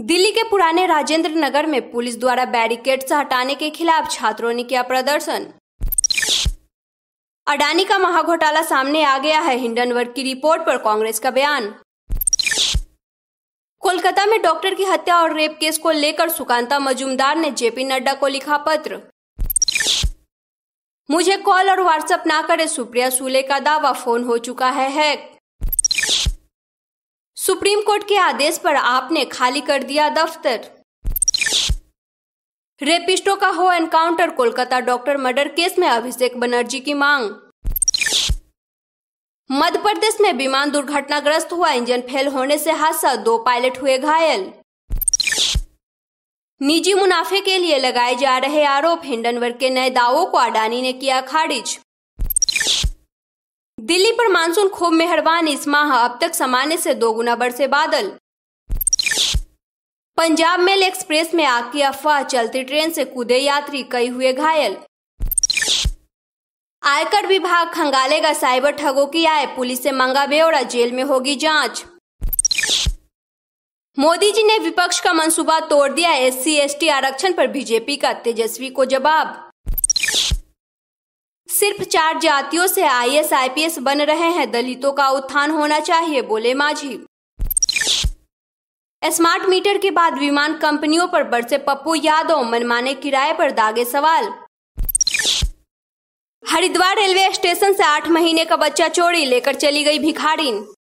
दिल्ली के पुराने राजेंद्र नगर में पुलिस द्वारा बैरिकेड से हटाने के खिलाफ छात्रों ने किया प्रदर्शन अडानी का महाघोटाला सामने आ गया है हिंडनवर्ग की रिपोर्ट पर कांग्रेस का बयान कोलकाता में डॉक्टर की हत्या और रेप केस को लेकर सुकांता मजुमदार ने जेपी नड्डा को लिखा पत्र मुझे कॉल और व्हाट्सएप ना करे सुप्रिया सूले का दावा फोन हो चुका है हैक सुप्रीम कोर्ट के आदेश पर आपने खाली कर दिया दफ्तर रेपिस्टो का हो encounter Kolkata doctor murder case में अभिषेक बनर्जी की मांग मध्य प्रदेश में विमान दुर्घटनाग्रस्त हुआ इंजन फेल होने से हादसा दो पायलट हुए घायल निजी मुनाफे के लिए लगाए जा रहे आरोप हिंडनवर के नए दावों को अडानी ने किया खारिज दिल्ली पर मानसून खूब मेहरबान इस माह अब तक सामान्य से दो गुना बरसे बादल पंजाब मेल एक्सप्रेस में आग की अफवाह चलती ट्रेन से कूदे यात्री कई हुए घायल आयकर विभाग खंगालेगा साइबर ठगों की आय पुलिस से मंगा ब्यौरा जेल में होगी जांच मोदी जी ने विपक्ष का मंसूबा तोड़ दिया एससी एसटी आरक्षण पर बीजेपी का तेजस्वी को जवाब सिर्फ चार जातियों से पी एस बन रहे हैं दलितों का उत्थान होना चाहिए बोले माझी स्मार्ट मीटर के बाद विमान कंपनियों पर बरसे पप्पू यादव मनमाने किराए पर दागे सवाल हरिद्वार रेलवे स्टेशन से आठ महीने का बच्चा चोरी लेकर चली गई भिखारी